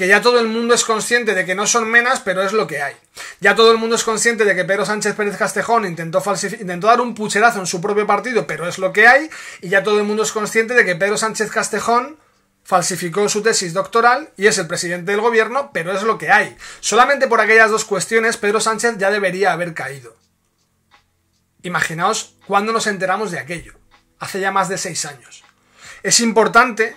que ya todo el mundo es consciente de que no son menas, pero es lo que hay. Ya todo el mundo es consciente de que Pedro Sánchez Pérez Castejón intentó, intentó dar un pucherazo en su propio partido, pero es lo que hay. Y ya todo el mundo es consciente de que Pedro Sánchez Castejón falsificó su tesis doctoral y es el presidente del gobierno, pero es lo que hay. Solamente por aquellas dos cuestiones Pedro Sánchez ya debería haber caído. Imaginaos cuándo nos enteramos de aquello. Hace ya más de seis años. Es importante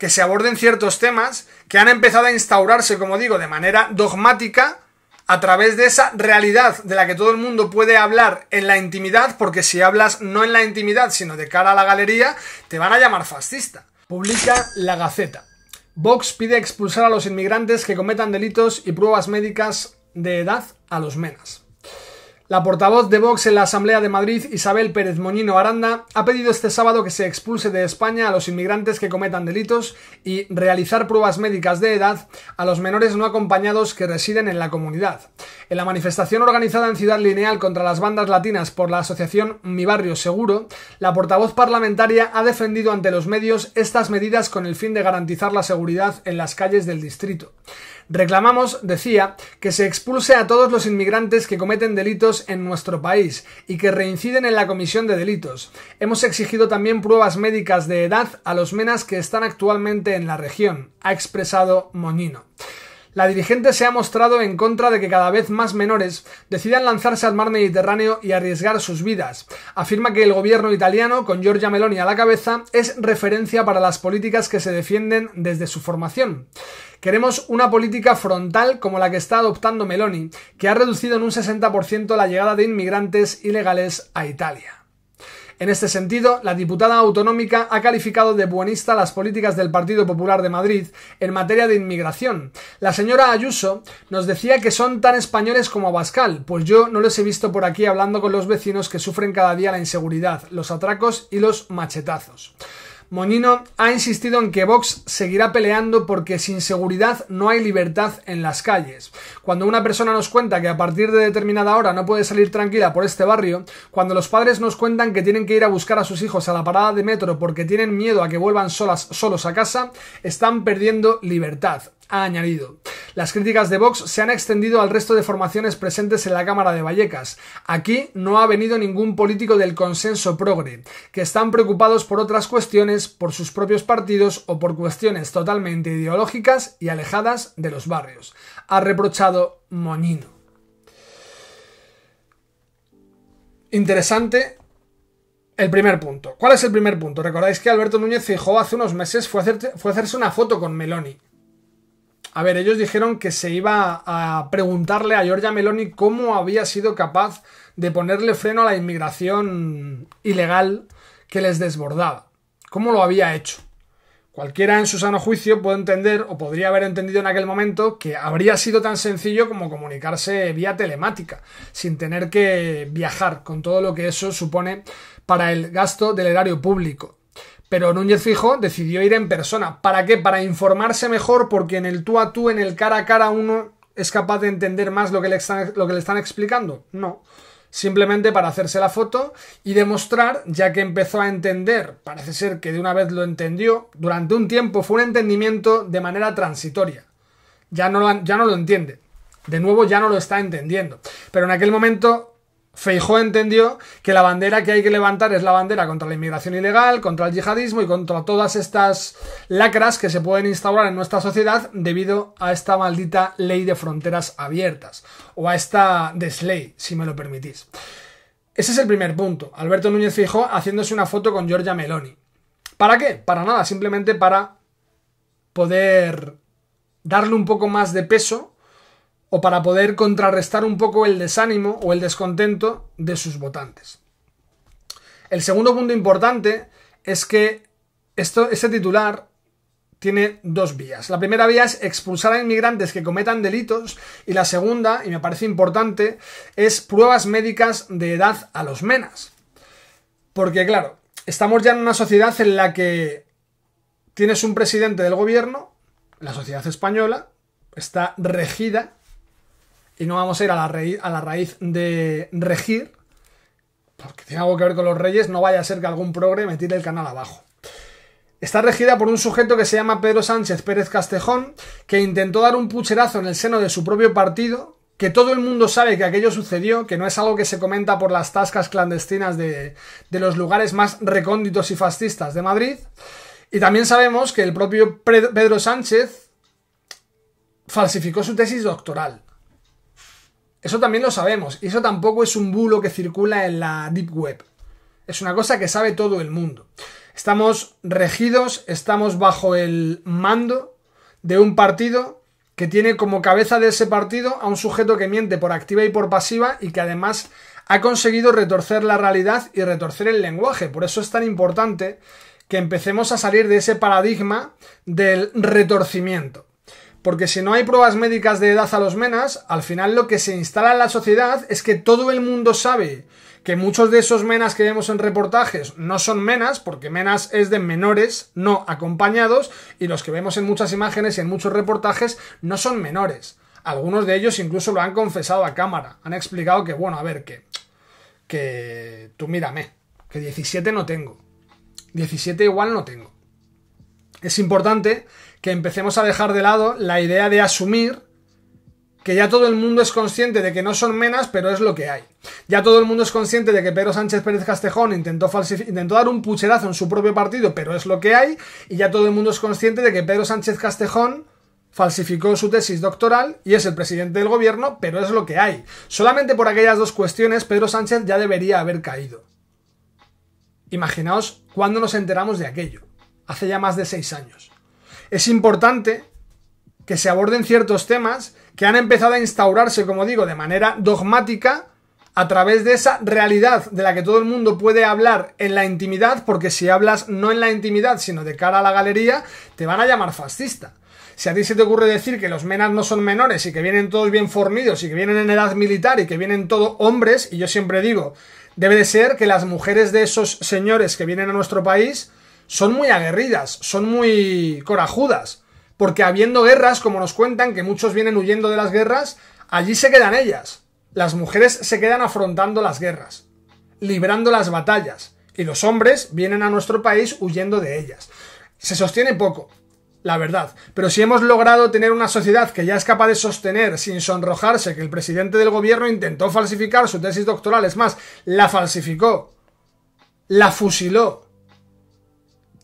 que se aborden ciertos temas que han empezado a instaurarse, como digo, de manera dogmática a través de esa realidad de la que todo el mundo puede hablar en la intimidad, porque si hablas no en la intimidad, sino de cara a la galería, te van a llamar fascista. Publica La Gaceta. Vox pide expulsar a los inmigrantes que cometan delitos y pruebas médicas de edad a los menas. La portavoz de Vox en la Asamblea de Madrid, Isabel Pérez Moñino Aranda, ha pedido este sábado que se expulse de España a los inmigrantes que cometan delitos y realizar pruebas médicas de edad a los menores no acompañados que residen en la comunidad. En la manifestación organizada en Ciudad Lineal contra las bandas latinas por la asociación Mi Barrio Seguro, la portavoz parlamentaria ha defendido ante los medios estas medidas con el fin de garantizar la seguridad en las calles del distrito. Reclamamos, decía, que se expulse a todos los inmigrantes que cometen delitos en nuestro país y que reinciden en la comisión de delitos. Hemos exigido también pruebas médicas de edad a los menas que están actualmente en la región, ha expresado Moñino. La dirigente se ha mostrado en contra de que cada vez más menores decidan lanzarse al mar Mediterráneo y arriesgar sus vidas. Afirma que el gobierno italiano, con Giorgia Meloni a la cabeza, es referencia para las políticas que se defienden desde su formación. Queremos una política frontal como la que está adoptando Meloni, que ha reducido en un 60% la llegada de inmigrantes ilegales a Italia. En este sentido, la diputada autonómica ha calificado de buenista las políticas del Partido Popular de Madrid en materia de inmigración. La señora Ayuso nos decía que son tan españoles como Abascal, pues yo no los he visto por aquí hablando con los vecinos que sufren cada día la inseguridad, los atracos y los machetazos. Monino ha insistido en que Vox seguirá peleando porque sin seguridad no hay libertad en las calles. Cuando una persona nos cuenta que a partir de determinada hora no puede salir tranquila por este barrio, cuando los padres nos cuentan que tienen que ir a buscar a sus hijos a la parada de metro porque tienen miedo a que vuelvan solas solos a casa, están perdiendo libertad ha añadido. Las críticas de Vox se han extendido al resto de formaciones presentes en la Cámara de Vallecas. Aquí no ha venido ningún político del consenso progre, que están preocupados por otras cuestiones, por sus propios partidos o por cuestiones totalmente ideológicas y alejadas de los barrios. Ha reprochado Moñino. Interesante el primer punto. ¿Cuál es el primer punto? Recordáis que Alberto Núñez Feijóo hace unos meses fue, fue hacerse una foto con Meloni. A ver, ellos dijeron que se iba a preguntarle a Giorgia Meloni cómo había sido capaz de ponerle freno a la inmigración ilegal que les desbordaba. ¿Cómo lo había hecho? Cualquiera en su sano juicio puede entender o podría haber entendido en aquel momento que habría sido tan sencillo como comunicarse vía telemática, sin tener que viajar, con todo lo que eso supone para el gasto del erario público. Pero Núñez Fijo decidió ir en persona. ¿Para qué? Para informarse mejor, porque en el tú a tú, en el cara a cara, uno es capaz de entender más lo que le están, lo que le están explicando. No simplemente para hacerse la foto y demostrar, ya que empezó a entender, parece ser que de una vez lo entendió, durante un tiempo fue un entendimiento de manera transitoria. Ya no, ya no lo entiende. De nuevo ya no lo está entendiendo. Pero en aquel momento Feijó entendió que la bandera que hay que levantar es la bandera contra la inmigración ilegal, contra el yihadismo y contra todas estas lacras que se pueden instaurar en nuestra sociedad debido a esta maldita ley de fronteras abiertas o a esta desley, si me lo permitís. Ese es el primer punto. Alberto Núñez Feijó haciéndose una foto con Giorgia Meloni. ¿Para qué? Para nada, simplemente para poder darle un poco más de peso o para poder contrarrestar un poco el desánimo o el descontento de sus votantes. El segundo punto importante es que esto, este titular tiene dos vías. La primera vía es expulsar a inmigrantes que cometan delitos y la segunda, y me parece importante, es pruebas médicas de edad a los menas. Porque claro, estamos ya en una sociedad en la que tienes un presidente del gobierno, la sociedad española, está regida y no vamos a ir a la, raíz, a la raíz de regir, porque tiene algo que ver con los reyes, no vaya a ser que algún progre me tire el canal abajo. Está regida por un sujeto que se llama Pedro Sánchez Pérez Castejón, que intentó dar un pucherazo en el seno de su propio partido, que todo el mundo sabe que aquello sucedió, que no es algo que se comenta por las tascas clandestinas de, de los lugares más recónditos y fascistas de Madrid. Y también sabemos que el propio Pedro Sánchez falsificó su tesis doctoral. Eso también lo sabemos, y eso tampoco es un bulo que circula en la Deep Web. Es una cosa que sabe todo el mundo. Estamos regidos, estamos bajo el mando de un partido que tiene como cabeza de ese partido a un sujeto que miente por activa y por pasiva y que además ha conseguido retorcer la realidad y retorcer el lenguaje. Por eso es tan importante que empecemos a salir de ese paradigma del retorcimiento. Porque si no hay pruebas médicas de edad a los menas, al final lo que se instala en la sociedad es que todo el mundo sabe que muchos de esos menas que vemos en reportajes no son menas, porque menas es de menores no acompañados, y los que vemos en muchas imágenes y en muchos reportajes no son menores. Algunos de ellos incluso lo han confesado a cámara. Han explicado que, bueno, a ver, que. Que. Tú mírame. Que 17 no tengo. 17 igual no tengo. Es importante que empecemos a dejar de lado la idea de asumir que ya todo el mundo es consciente de que no son menas, pero es lo que hay. Ya todo el mundo es consciente de que Pedro Sánchez Pérez Castejón intentó, intentó dar un pucherazo en su propio partido, pero es lo que hay. Y ya todo el mundo es consciente de que Pedro Sánchez Castejón falsificó su tesis doctoral y es el presidente del gobierno, pero es lo que hay. Solamente por aquellas dos cuestiones Pedro Sánchez ya debería haber caído. Imaginaos cuándo nos enteramos de aquello. Hace ya más de seis años es importante que se aborden ciertos temas que han empezado a instaurarse, como digo, de manera dogmática a través de esa realidad de la que todo el mundo puede hablar en la intimidad, porque si hablas no en la intimidad, sino de cara a la galería, te van a llamar fascista. Si a ti se te ocurre decir que los menas no son menores y que vienen todos bien formidos y que vienen en edad militar y que vienen todos hombres, y yo siempre digo, debe de ser que las mujeres de esos señores que vienen a nuestro país son muy aguerridas, son muy corajudas, porque habiendo guerras, como nos cuentan, que muchos vienen huyendo de las guerras, allí se quedan ellas. Las mujeres se quedan afrontando las guerras, librando las batallas, y los hombres vienen a nuestro país huyendo de ellas. Se sostiene poco, la verdad, pero si hemos logrado tener una sociedad que ya es capaz de sostener sin sonrojarse que el presidente del gobierno intentó falsificar su tesis doctoral, es más, la falsificó, la fusiló,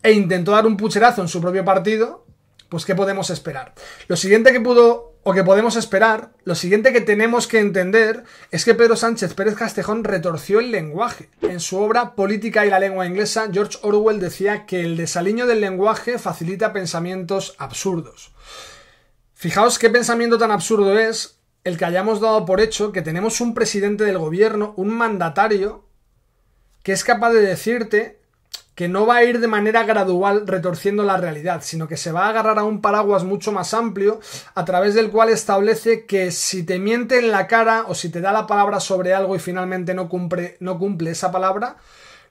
e intentó dar un pucherazo en su propio partido, pues ¿qué podemos esperar? Lo siguiente que pudo o que podemos esperar, lo siguiente que tenemos que entender es que Pedro Sánchez Pérez Castejón retorció el lenguaje. En su obra Política y la lengua inglesa, George Orwell decía que el desaliño del lenguaje facilita pensamientos absurdos. Fijaos qué pensamiento tan absurdo es el que hayamos dado por hecho que tenemos un presidente del gobierno, un mandatario, que es capaz de decirte que no va a ir de manera gradual retorciendo la realidad, sino que se va a agarrar a un paraguas mucho más amplio, a través del cual establece que si te miente en la cara o si te da la palabra sobre algo y finalmente no cumple, no cumple esa palabra,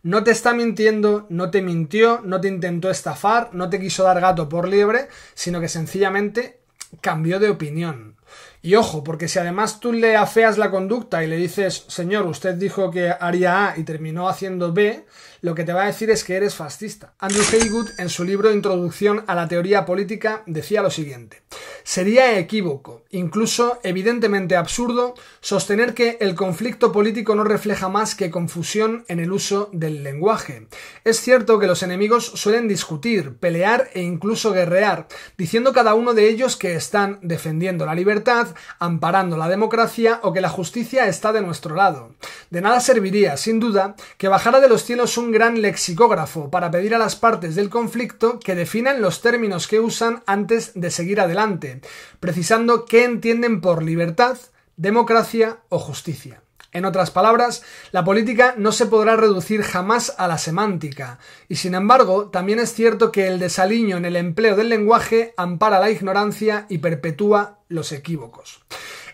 no te está mintiendo, no te mintió, no te intentó estafar, no te quiso dar gato por liebre, sino que sencillamente cambió de opinión. Y ojo, porque si además tú le afeas la conducta y le dices, señor, usted dijo que haría A y terminó haciendo B, lo que te va a decir es que eres fascista. Andrew Haygood, en su libro Introducción a la Teoría Política, decía lo siguiente. Sería equívoco, incluso evidentemente absurdo, sostener que el conflicto político no refleja más que confusión en el uso del lenguaje. Es cierto que los enemigos suelen discutir, pelear e incluso guerrear, diciendo cada uno de ellos que están defendiendo la libertad, amparando la democracia o que la justicia está de nuestro lado. De nada serviría, sin duda, que bajara de los cielos un gran lexicógrafo para pedir a las partes del conflicto que definan los términos que usan antes de seguir adelante precisando qué entienden por libertad, democracia o justicia. En otras palabras, la política no se podrá reducir jamás a la semántica, y sin embargo, también es cierto que el desaliño en el empleo del lenguaje ampara la ignorancia y perpetúa los equívocos.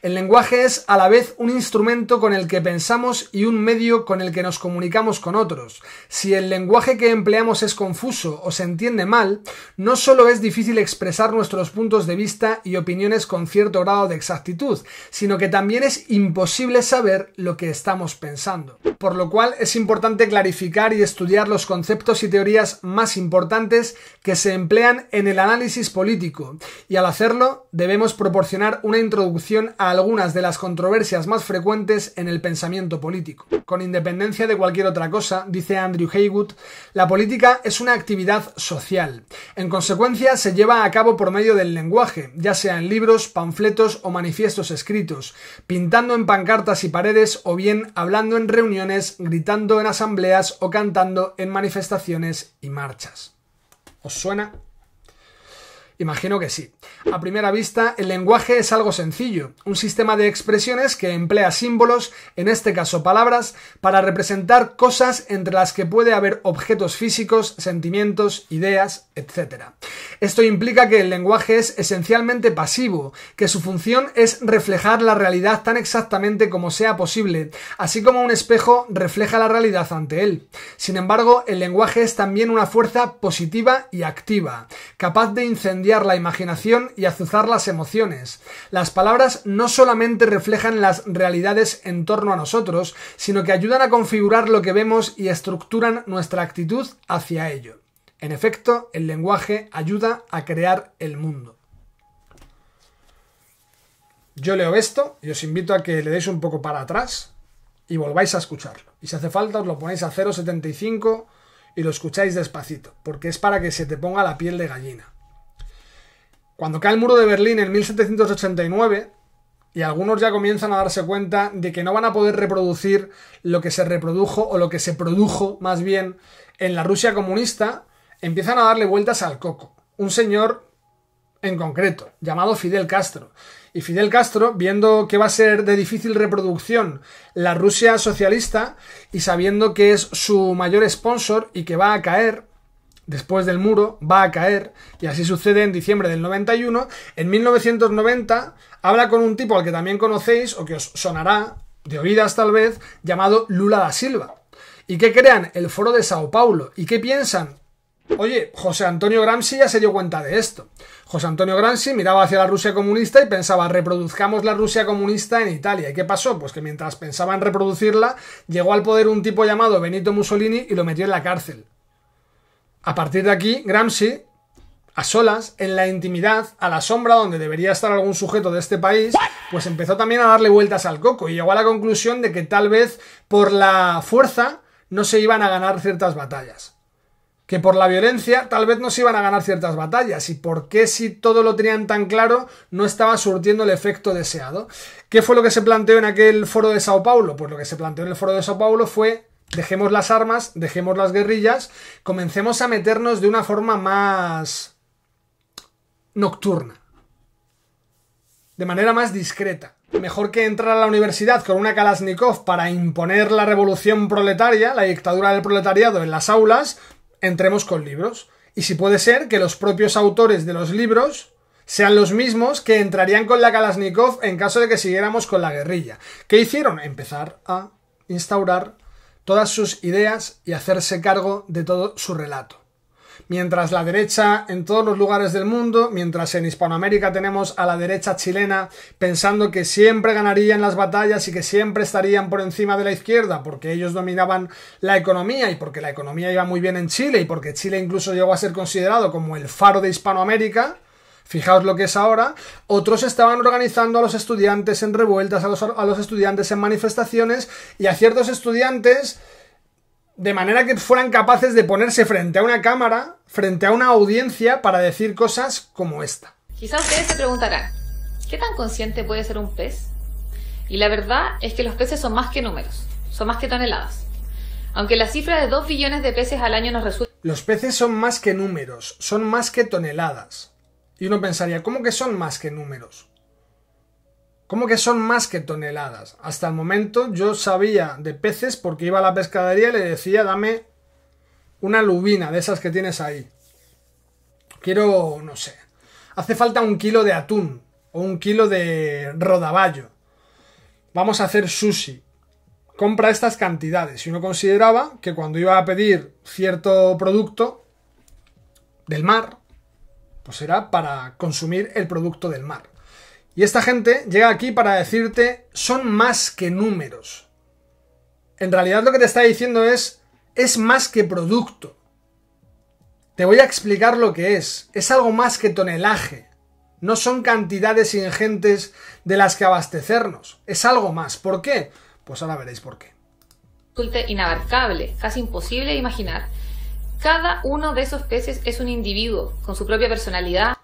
El lenguaje es a la vez un instrumento con el que pensamos y un medio con el que nos comunicamos con otros. Si el lenguaje que empleamos es confuso o se entiende mal, no solo es difícil expresar nuestros puntos de vista y opiniones con cierto grado de exactitud, sino que también es imposible saber lo que estamos pensando. Por lo cual es importante clarificar y estudiar los conceptos y teorías más importantes que se emplean en el análisis político, y al hacerlo debemos proporcionar una introducción a algunas de las controversias más frecuentes en el pensamiento político. Con independencia de cualquier otra cosa, dice Andrew Haywood, la política es una actividad social. En consecuencia, se lleva a cabo por medio del lenguaje, ya sea en libros, panfletos o manifiestos escritos, pintando en pancartas y paredes o bien hablando en reuniones, gritando en asambleas o cantando en manifestaciones y marchas. ¿Os suena? Imagino que sí. A primera vista, el lenguaje es algo sencillo, un sistema de expresiones que emplea símbolos, en este caso palabras, para representar cosas entre las que puede haber objetos físicos, sentimientos, ideas, etc. Esto implica que el lenguaje es esencialmente pasivo, que su función es reflejar la realidad tan exactamente como sea posible, así como un espejo refleja la realidad ante él. Sin embargo, el lenguaje es también una fuerza positiva y activa, capaz de incendiar la imaginación y azuzar las emociones. Las palabras no solamente reflejan las realidades en torno a nosotros, sino que ayudan a configurar lo que vemos y estructuran nuestra actitud hacia ello. En efecto, el lenguaje ayuda a crear el mundo. Yo leo esto y os invito a que le deis un poco para atrás y volváis a escucharlo. Y si hace falta, os lo ponéis a 0,75 y lo escucháis despacito, porque es para que se te ponga la piel de gallina. Cuando cae el muro de Berlín en 1789, y algunos ya comienzan a darse cuenta de que no van a poder reproducir lo que se reprodujo o lo que se produjo más bien en la Rusia comunista, empiezan a darle vueltas al coco. Un señor en concreto, llamado Fidel Castro. Y Fidel Castro, viendo que va a ser de difícil reproducción la Rusia socialista y sabiendo que es su mayor sponsor y que va a caer, después del muro, va a caer, y así sucede en diciembre del 91. En 1990 habla con un tipo al que también conocéis, o que os sonará, de oídas tal vez, llamado Lula da Silva. ¿Y qué crean? El foro de Sao Paulo. ¿Y qué piensan? Oye, José Antonio Gramsci ya se dio cuenta de esto. José Antonio Gramsci miraba hacia la Rusia comunista y pensaba, reproduzcamos la Rusia comunista en Italia. ¿Y qué pasó? Pues que mientras pensaban reproducirla, llegó al poder un tipo llamado Benito Mussolini y lo metió en la cárcel. A partir de aquí, Gramsci, a solas, en la intimidad, a la sombra donde debería estar algún sujeto de este país, pues empezó también a darle vueltas al coco y llegó a la conclusión de que tal vez por la fuerza no se iban a ganar ciertas batallas. Que por la violencia tal vez no se iban a ganar ciertas batallas. ¿Y por qué si todo lo tenían tan claro no estaba surtiendo el efecto deseado? ¿Qué fue lo que se planteó en aquel foro de Sao Paulo? Pues lo que se planteó en el foro de Sao Paulo fue Dejemos las armas, dejemos las guerrillas, comencemos a meternos de una forma más nocturna, de manera más discreta. Mejor que entrar a la universidad con una Kalashnikov para imponer la revolución proletaria, la dictadura del proletariado en las aulas, entremos con libros. Y si puede ser que los propios autores de los libros sean los mismos que entrarían con la Kalashnikov en caso de que siguiéramos con la guerrilla. ¿Qué hicieron? Empezar a instaurar todas sus ideas y hacerse cargo de todo su relato. Mientras la derecha en todos los lugares del mundo, mientras en Hispanoamérica tenemos a la derecha chilena pensando que siempre ganarían las batallas y que siempre estarían por encima de la izquierda, porque ellos dominaban la economía y porque la economía iba muy bien en Chile y porque Chile incluso llegó a ser considerado como el faro de Hispanoamérica, Fijaos lo que es ahora. Otros estaban organizando a los estudiantes en revueltas, a los, estudiantes en manifestaciones y a ciertos estudiantes de manera que fueran capaces de ponerse frente a una cámara, frente a una audiencia para decir cosas como esta. Quizás ustedes se preguntarán, ¿qué tan consciente puede ser un pez? Y la verdad es que los peces son más que números, son más que toneladas. Aunque la cifra de 2 billones de peces al año nos resulta... Los peces son más que números, son más que toneladas. Y uno pensaría, ¿cómo que son más que números? ¿Cómo que son más que toneladas? Hasta el momento yo sabía de peces porque iba a la pescadería y le decía, dame una lubina de esas que tienes ahí. Quiero, no sé. Hace falta un kilo de atún o un kilo de rodaballo. Vamos a hacer sushi. Compra estas cantidades. Y uno consideraba que cuando iba a pedir cierto producto del mar, pues era para consumir el producto del mar. Y esta gente llega aquí para decirte, son más que números. En realidad lo que te está diciendo es, es más que producto. Te voy a explicar lo que es. Es algo más que tonelaje. No son cantidades ingentes de las que abastecernos. Es algo más. ¿Por qué? Pues ahora veréis por qué. inabarcable, casi imposible imaginar. Cada uno de esos peces es un individuo, con su propia personalidad.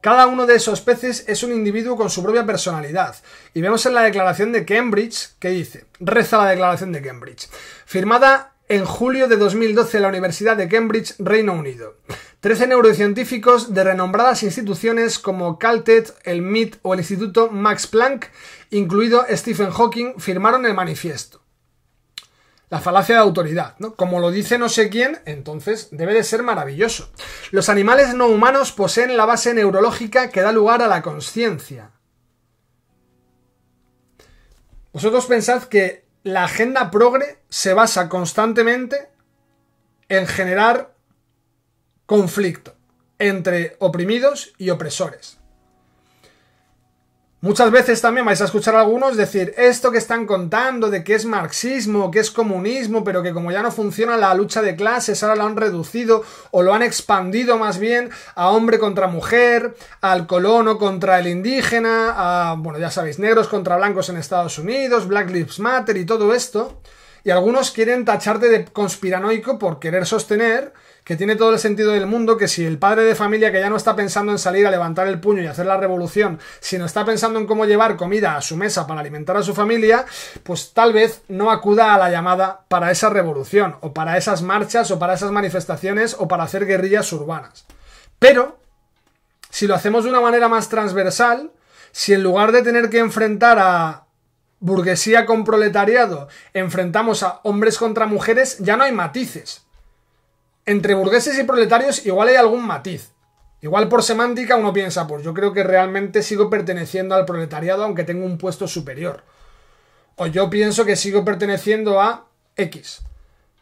Cada uno de esos peces es un individuo con su propia personalidad. Y vemos en la declaración de Cambridge que dice, reza la declaración de Cambridge, firmada en julio de 2012 en la Universidad de Cambridge, Reino Unido. Trece neurocientíficos de renombradas instituciones como Caltech, el MIT o el Instituto Max Planck, incluido Stephen Hawking, firmaron el manifiesto. La falacia de autoridad, ¿no? Como lo dice no sé quién, entonces debe de ser maravilloso. Los animales no humanos poseen la base neurológica que da lugar a la conciencia. Vosotros pensad que la agenda progre se basa constantemente en generar conflicto entre oprimidos y opresores. Muchas veces también vais a escuchar a algunos decir esto que están contando de que es marxismo, que es comunismo, pero que como ya no funciona la lucha de clases, ahora lo han reducido o lo han expandido más bien a hombre contra mujer, al colono contra el indígena, a, bueno, ya sabéis, negros contra blancos en Estados Unidos, Black Lives Matter y todo esto. Y algunos quieren tacharte de conspiranoico por querer sostener que tiene todo el sentido del mundo que si el padre de familia que ya no está pensando en salir a levantar el puño y hacer la revolución, sino está pensando en cómo llevar comida a su mesa para alimentar a su familia, pues tal vez no acuda a la llamada para esa revolución, o para esas marchas, o para esas manifestaciones, o para hacer guerrillas urbanas. Pero, si lo hacemos de una manera más transversal, si en lugar de tener que enfrentar a burguesía con proletariado, enfrentamos a hombres contra mujeres, ya no hay matices entre burgueses y proletarios igual hay algún matiz. Igual por semántica uno piensa, pues yo creo que realmente sigo perteneciendo al proletariado aunque tengo un puesto superior. O yo pienso que sigo perteneciendo a X.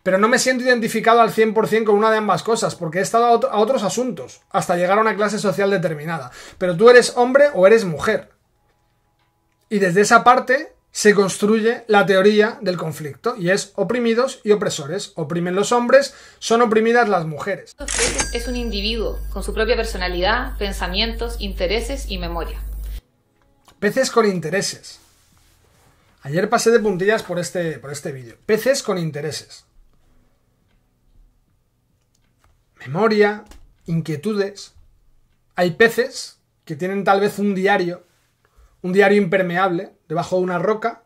Pero no me siento identificado al 100% con una de ambas cosas, porque he estado a, otros asuntos, hasta llegar a una clase social determinada. Pero tú eres hombre o eres mujer. Y desde esa parte se construye la teoría del conflicto y es oprimidos y opresores. Oprimen los hombres, son oprimidas las mujeres. Es un individuo con su propia personalidad, pensamientos, intereses y memoria. Peces con intereses. Ayer pasé de puntillas por este, por este vídeo. Peces con intereses. Memoria, inquietudes. Hay peces que tienen tal vez un diario un diario impermeable, debajo de una roca,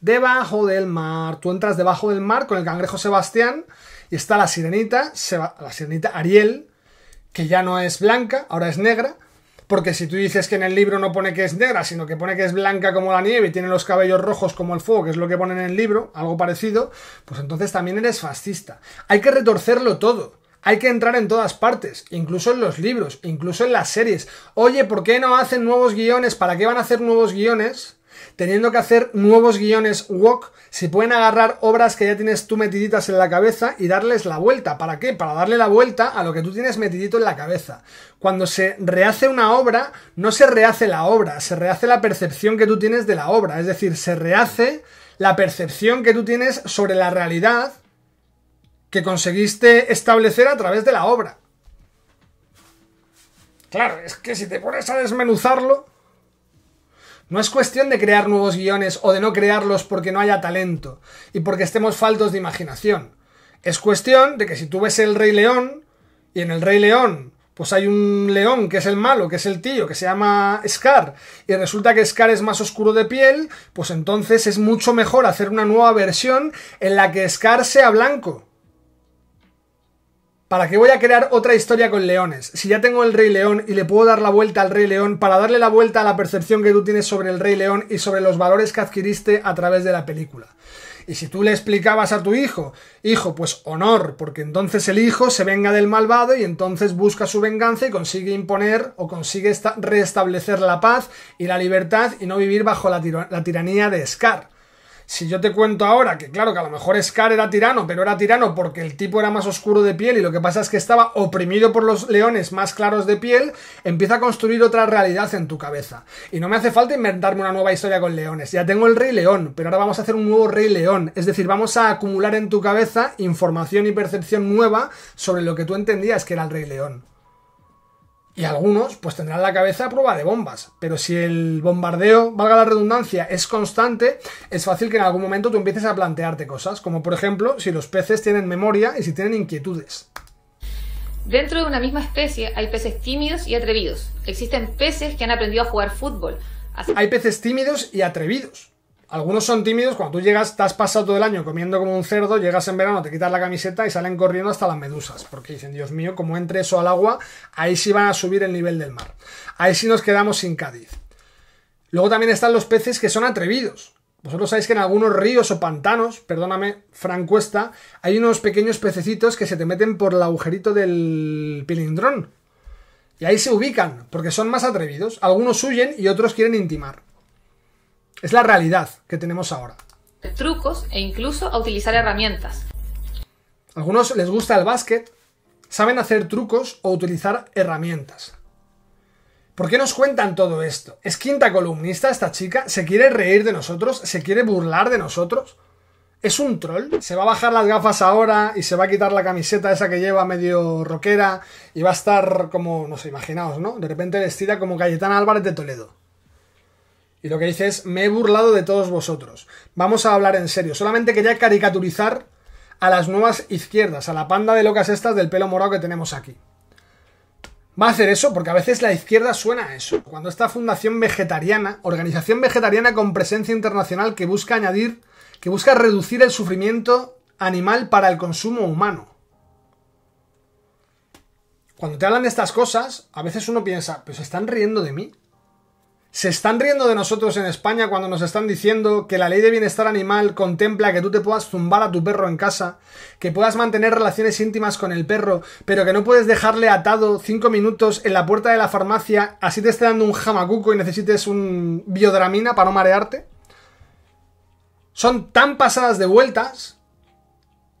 debajo del mar. Tú entras debajo del mar con el cangrejo Sebastián y está la sirenita, la sirenita Ariel, que ya no es blanca, ahora es negra. Porque si tú dices que en el libro no pone que es negra, sino que pone que es blanca como la nieve y tiene los cabellos rojos como el fuego, que es lo que pone en el libro, algo parecido, pues entonces también eres fascista. Hay que retorcerlo todo. Hay que entrar en todas partes, incluso en los libros, incluso en las series. Oye, ¿por qué no hacen nuevos guiones? ¿Para qué van a hacer nuevos guiones? Teniendo que hacer nuevos guiones walk, se pueden agarrar obras que ya tienes tú metiditas en la cabeza y darles la vuelta. ¿Para qué? Para darle la vuelta a lo que tú tienes metidito en la cabeza. Cuando se rehace una obra, no se rehace la obra, se rehace la percepción que tú tienes de la obra. Es decir, se rehace la percepción que tú tienes sobre la realidad que conseguiste establecer a través de la obra. Claro, es que si te pones a desmenuzarlo, no es cuestión de crear nuevos guiones o de no crearlos porque no haya talento y porque estemos faltos de imaginación. Es cuestión de que si tú ves el Rey León y en el Rey León pues hay un león que es el malo, que es el tío, que se llama Scar, y resulta que Scar es más oscuro de piel, pues entonces es mucho mejor hacer una nueva versión en la que Scar sea blanco. ¿Para qué voy a crear otra historia con leones? Si ya tengo el Rey León y le puedo dar la vuelta al Rey León para darle la vuelta a la percepción que tú tienes sobre el Rey León y sobre los valores que adquiriste a través de la película. Y si tú le explicabas a tu hijo, hijo, pues honor, porque entonces el hijo se venga del malvado y entonces busca su venganza y consigue imponer o consigue restablecer la paz y la libertad y no vivir bajo la, la tiranía de Scar. Si yo te cuento ahora que, claro, que a lo mejor Scar era tirano, pero era tirano porque el tipo era más oscuro de piel y lo que pasa es que estaba oprimido por los leones más claros de piel, empieza a construir otra realidad en tu cabeza. Y no me hace falta inventarme una nueva historia con leones. Ya tengo el Rey León, pero ahora vamos a hacer un nuevo Rey León. Es decir, vamos a acumular en tu cabeza información y percepción nueva sobre lo que tú entendías que era el Rey León. Y algunos pues tendrán la cabeza a prueba de bombas. Pero si el bombardeo, valga la redundancia, es constante, es fácil que en algún momento tú empieces a plantearte cosas, como por ejemplo si los peces tienen memoria y si tienen inquietudes. Dentro de una misma especie hay peces tímidos y atrevidos. Existen peces que han aprendido a jugar fútbol. Hay peces tímidos y atrevidos. Algunos son tímidos, cuando tú llegas, te has pasado todo el año comiendo como un cerdo, llegas en verano, te quitas la camiseta y salen corriendo hasta las medusas, porque dicen, Dios mío, como entre eso al agua, ahí sí van a subir el nivel del mar. Ahí sí nos quedamos sin Cádiz. Luego también están los peces que son atrevidos. Vosotros sabéis que en algunos ríos o pantanos, perdóname, Francuesta, hay unos pequeños pececitos que se te meten por el agujerito del pilindrón. Y ahí se ubican, porque son más atrevidos. Algunos huyen y otros quieren intimar. Es la realidad que tenemos ahora. Trucos e incluso a utilizar herramientas. Algunos les gusta el básquet, saben hacer trucos o utilizar herramientas. ¿Por qué nos cuentan todo esto? ¿Es quinta columnista esta chica? ¿Se quiere reír de nosotros? ¿Se quiere burlar de nosotros? ¿Es un troll? ¿Se va a bajar las gafas ahora y se va a quitar la camiseta esa que lleva medio rockera y va a estar como, no sé, imaginaos, ¿no? De repente vestida como Cayetana Álvarez de Toledo. Y lo que dice es, me he burlado de todos vosotros. Vamos a hablar en serio. Solamente quería caricaturizar a las nuevas izquierdas, a la panda de locas estas del pelo morado que tenemos aquí. Va a hacer eso porque a veces la izquierda suena a eso. Cuando esta fundación vegetariana, organización vegetariana con presencia internacional que busca añadir, que busca reducir el sufrimiento animal para el consumo humano. Cuando te hablan de estas cosas, a veces uno piensa, pues están riendo de mí. Se están riendo de nosotros en España cuando nos están diciendo que la ley de bienestar animal contempla que tú te puedas zumbar a tu perro en casa, que puedas mantener relaciones íntimas con el perro, pero que no puedes dejarle atado cinco minutos en la puerta de la farmacia, así te esté dando un jamacuco y necesites un biodramina para no marearte. Son tan pasadas de vueltas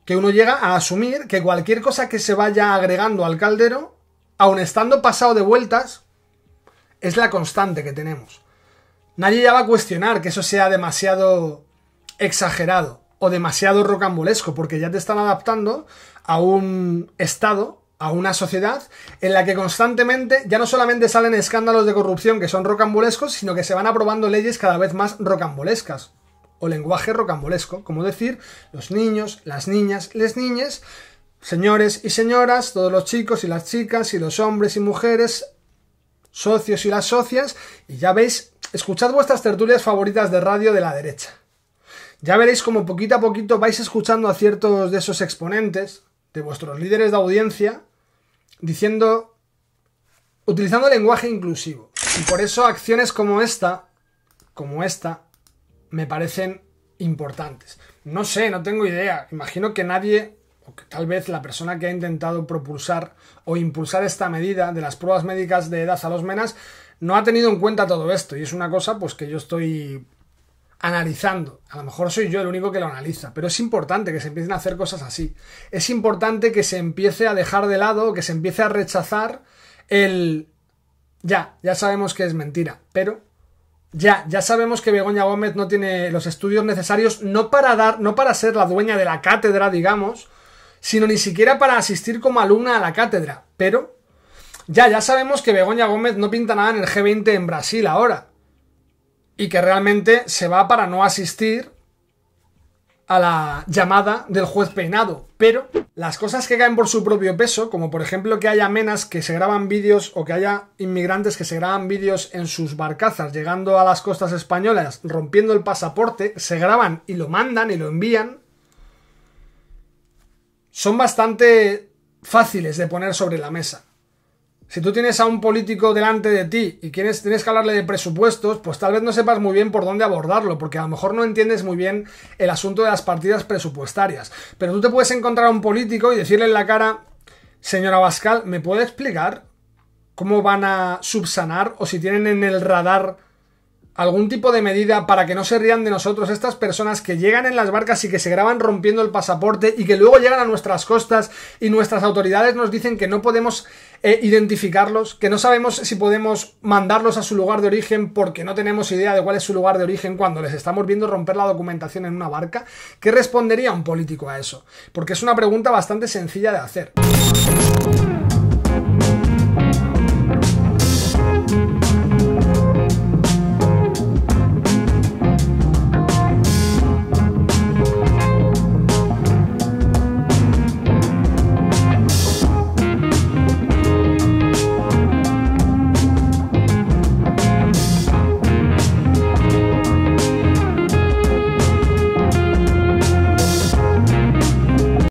que uno llega a asumir que cualquier cosa que se vaya agregando al caldero, aun estando pasado de vueltas, es la constante que tenemos. Nadie ya va a cuestionar que eso sea demasiado exagerado o demasiado rocambolesco, porque ya te están adaptando a un estado, a una sociedad, en la que constantemente ya no solamente salen escándalos de corrupción que son rocambolescos, sino que se van aprobando leyes cada vez más rocambolescas, o lenguaje rocambolesco, como decir los niños, las niñas, les niñes, señores y señoras, todos los chicos y las chicas, y los hombres y mujeres, socios y las socias, y ya veis, escuchad vuestras tertulias favoritas de radio de la derecha. Ya veréis como poquito a poquito vais escuchando a ciertos de esos exponentes, de vuestros líderes de audiencia, diciendo, utilizando lenguaje inclusivo. Y por eso acciones como esta, como esta, me parecen importantes. No sé, no tengo idea. Imagino que nadie tal vez la persona que ha intentado propulsar o impulsar esta medida de las pruebas médicas de edad a los menas no ha tenido en cuenta todo esto y es una cosa pues que yo estoy analizando. A lo mejor soy yo el único que lo analiza, pero es importante que se empiecen a hacer cosas así. Es importante que se empiece a dejar de lado, que se empiece a rechazar el ya, ya sabemos que es mentira, pero ya, ya sabemos que Begoña Gómez no tiene los estudios necesarios no para dar, no para ser la dueña de la cátedra, digamos, sino ni siquiera para asistir como alumna a la cátedra. Pero ya, ya sabemos que Begoña Gómez no pinta nada en el G20 en Brasil ahora. Y que realmente se va para no asistir a la llamada del juez peinado. Pero las cosas que caen por su propio peso, como por ejemplo que haya menas que se graban vídeos o que haya inmigrantes que se graban vídeos en sus barcazas llegando a las costas españolas, rompiendo el pasaporte, se graban y lo mandan y lo envían, son bastante fáciles de poner sobre la mesa. Si tú tienes a un político delante de ti y quieres, tienes que hablarle de presupuestos, pues tal vez no sepas muy bien por dónde abordarlo, porque a lo mejor no entiendes muy bien el asunto de las partidas presupuestarias. Pero tú te puedes encontrar a un político y decirle en la cara, señora Bascal, ¿me puede explicar cómo van a subsanar o si tienen en el radar algún tipo de medida para que no se rían de nosotros estas personas que llegan en las barcas y que se graban rompiendo el pasaporte y que luego llegan a nuestras costas y nuestras autoridades nos dicen que no podemos eh, identificarlos, que no sabemos si podemos mandarlos a su lugar de origen porque no tenemos idea de cuál es su lugar de origen cuando les estamos viendo romper la documentación en una barca? ¿Qué respondería un político a eso? Porque es una pregunta bastante sencilla de hacer.